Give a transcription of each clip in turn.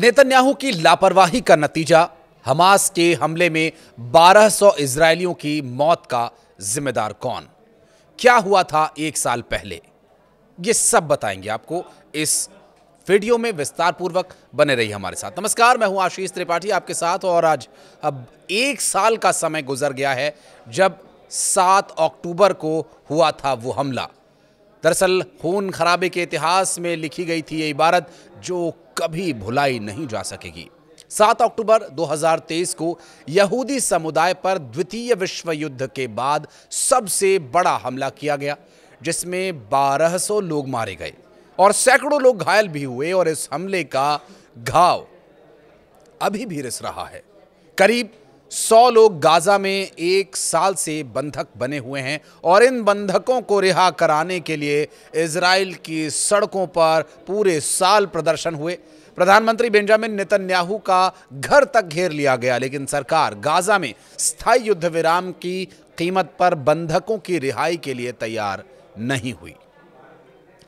Netanyahu की लापरवाही का नतीजा हमास के हमले में 1200 इजरायलियों की मौत का जिम्मेदार कौन क्या हुआ था एक साल पहले ये सब बताएंगे आपको इस वीडियो में विस्तार पूर्वक बने रही हमारे साथ नमस्कार मैं हूं आशीष त्रिपाठी आपके साथ और आज अब एक साल का समय गुजर गया है जब सात अक्टूबर को हुआ था वो हमला दरअसल खून खराबे के इतिहास में लिखी गई थी ये इबारत जो कभी भुलाई नहीं जा सकेगी सात अक्टूबर 2023 को यहूदी समुदाय पर द्वितीय विश्व युद्ध के बाद सबसे बड़ा हमला किया गया जिसमें 1200 लोग मारे गए और सैकड़ों लोग घायल भी हुए और इस हमले का घाव अभी भी रिस रहा है करीब सौ लोग गाजा में एक साल से बंधक बने हुए हैं और इन बंधकों को रिहा कराने के लिए इसराइल की सड़कों पर पूरे साल प्रदर्शन हुए प्रधानमंत्री बेंजामिन नेतन्याहू का घर तक घेर लिया गया लेकिन सरकार गाजा में स्थायी युद्ध विराम की कीमत पर बंधकों की रिहाई के लिए तैयार नहीं हुई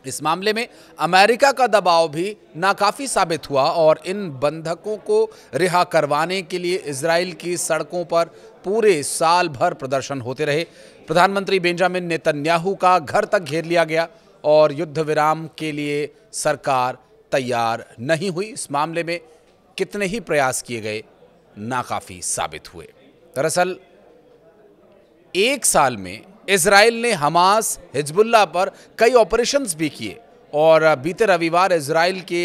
इस मामले में अमेरिका का दबाव भी नाकाफ़ी साबित हुआ और इन बंधकों को रिहा करवाने के लिए इसराइल की सड़कों पर पूरे साल भर प्रदर्शन होते रहे प्रधानमंत्री बेंजामिन नेतन्याहू का घर तक घेर लिया गया और युद्ध विराम के लिए सरकार तैयार नहीं हुई इस मामले में कितने ही प्रयास किए गए नाकाफ़ी साबित हुए दरअसल एक साल में इसराइल ने हमास हिजबुल्ला पर कई ऑपरेशंस भी किए और बीते रविवार इसराइल के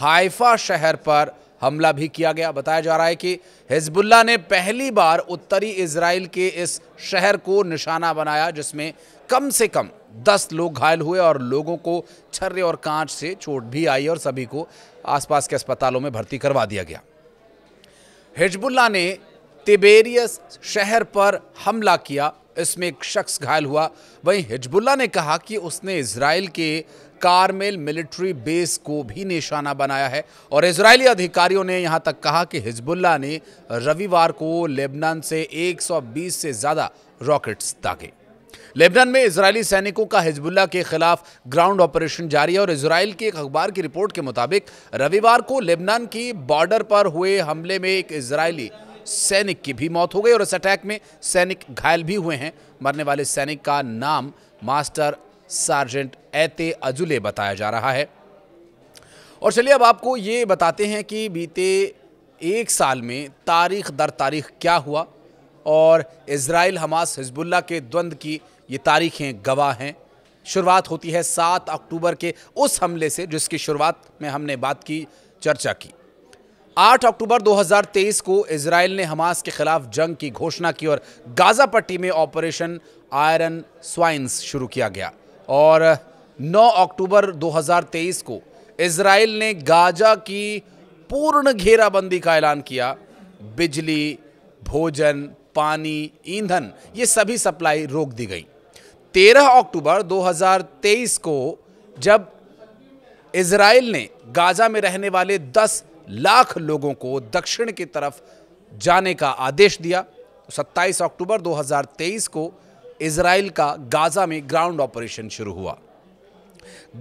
हाइफा शहर पर हमला भी किया गया बताया जा रहा है कि हिजबुल्ला ने पहली बार उत्तरी इसराइल के इस शहर को निशाना बनाया जिसमें कम से कम दस लोग घायल हुए और लोगों को छर्रे और कांच से चोट भी आई और सभी को आसपास के अस्पतालों में भर्ती करवा दिया गया हिजबुल्ला ने तिबेरियस शहर पर हमला किया इसमें एक शख्स घायल हुआ वहीं हिजबुल्ला ने कहा कि उसने इसराइल के कारमेल मिलिट्री बेस को भी निशाना बनाया है और इसराइली अधिकारियों ने यहां तक कहा कि हिजबुल्ला ने रविवार को लेबनान से 120 से ज़्यादा रॉकेट्स दागे लेबनान में इजरायली सैनिकों का हिजबुल्ला के खिलाफ ग्राउंड ऑपरेशन जारी है और इसराइल के एक अखबार की रिपोर्ट के मुताबिक रविवार को लेबनान की बॉर्डर पर हुए हमले में एक इसराइली सैनिक की भी मौत हो गई और इस अटैक में सैनिक घायल भी हुए हैं मरने वाले सैनिक का नाम मास्टर सार्जेंट ऐते अजुले बताया जा रहा है और चलिए अब आपको ये बताते हैं कि बीते एक साल में तारीख दर तारीख क्या हुआ और इसराइल हमास हिजबुल्ला के द्वंद की ये तारीखें गवाह हैं शुरुआत होती है सात अक्टूबर के उस हमले से जिसकी शुरुआत में हमने बात की चर्चा की 8 अक्टूबर 2023 को इसराइल ने हमास के खिलाफ जंग की घोषणा की और गाजा पट्टी में ऑपरेशन आयरन स्वाइंस शुरू किया गया और 9 अक्टूबर 2023 को इसराइल ने गाजा की पूर्ण घेराबंदी का ऐलान किया बिजली भोजन पानी ईंधन ये सभी सप्लाई रोक दी गई 13 अक्टूबर 2023 को जब इसराइल ने गाजा में रहने वाले लाख लोगों को दक्षिण की तरफ जाने का आदेश दिया 27 अक्टूबर 2023 को इसराइल का गाज़ा में ग्राउंड ऑपरेशन शुरू हुआ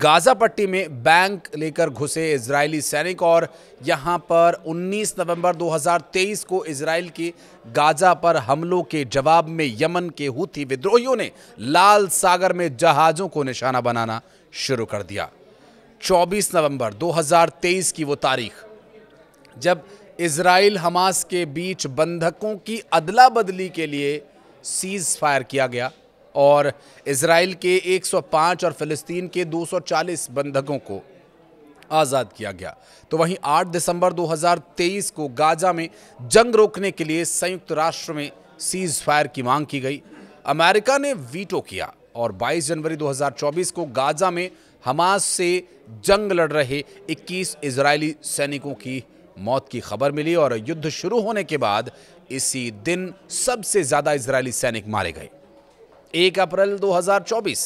गाज़ा पट्टी में बैंक लेकर घुसे इजरायली सैनिक और यहां पर 19 नवंबर 2023 को इसराइल के गाज़ा पर हमलों के जवाब में यमन के हूथी विद्रोहियों ने लाल सागर में जहाज़ों को निशाना बनाना शुरू कर दिया 24 नवंबर 2023 की वो तारीख जब इसराइल हमास के बीच बंधकों की अदला बदली के लिए सीज़ फायर किया गया और इसराइल के 105 और फ़िलिस्तीन के 240 बंधकों को आज़ाद किया गया तो वहीं 8 दिसंबर 2023 को गाज़ा में जंग रोकने के लिए संयुक्त राष्ट्र में सीज़ फायर की मांग की गई अमेरिका ने वीटो किया और 22 जनवरी 2024 को गाज़ा में हमास से जंग लड़ रहे 21 इजरायली सैनिकों की मौत की खबर मिली और युद्ध शुरू होने के बाद इसी दिन सबसे ज़्यादा इसराइली सैनिक मारे गए एक अप्रैल 2024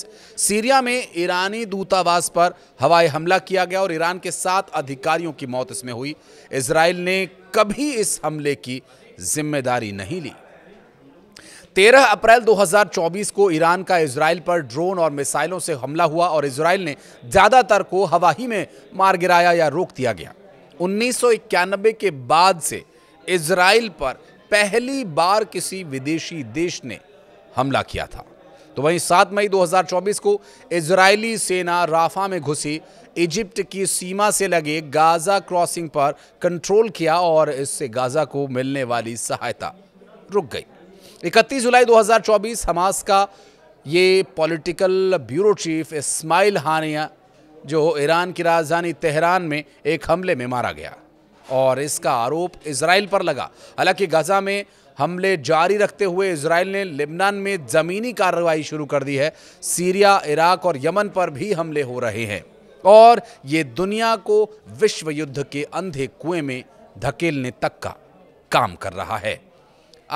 सीरिया में ईरानी दूतावास पर हवाई हमला किया गया और ईरान के सात अधिकारियों की मौत इसमें हुई इसराइल ने कभी इस हमले की जिम्मेदारी नहीं ली 13 अप्रैल 2024 को ईरान का इसराइल पर ड्रोन और मिसाइलों से हमला हुआ और इसराइल ने ज़्यादातर को हवा ही में मार गिराया या रोक दिया गया 1991 के बाद से इसराइल पर पहली बार किसी विदेशी देश ने हमला किया था तो वहीं 7 मई 2024 को इजरायली सेना राफा में घुसी इजिप्ट की सीमा से लगे गाज़ा क्रॉसिंग पर कंट्रोल किया और इससे गाज़ा को मिलने वाली सहायता रुक गई 31 जुलाई 2024 हमास का ये political bureau chief Ismail Haniyeh जो ईरान की राजधानी तेहरान में एक हमले में मारा गया और इसका आरोप इसराइल पर लगा हालांकि गजा में हमले जारी रखते हुए इसराइल ने लेबनान में ज़मीनी कार्रवाई शुरू कर दी है सीरिया इराक और यमन पर भी हमले हो रहे हैं और ये दुनिया को विश्व युद्ध के अंधे कुएं में धकेलने तक का काम कर रहा है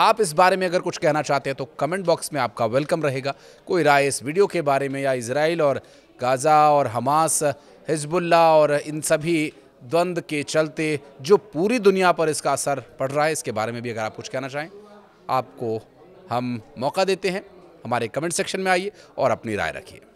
आप इस बारे में अगर कुछ कहना चाहते हैं तो कमेंट बॉक्स में आपका वेलकम रहेगा कोई राय इस वीडियो के बारे में या इसराइल और गाज़ा और हमास हिजबुल्ला और इन सभी द्वंद के चलते जो पूरी दुनिया पर इसका असर पड़ रहा है इसके बारे में भी अगर आप कुछ कहना चाहें आपको हम मौका देते हैं हमारे कमेंट सेक्शन में आइए और अपनी राय रखिए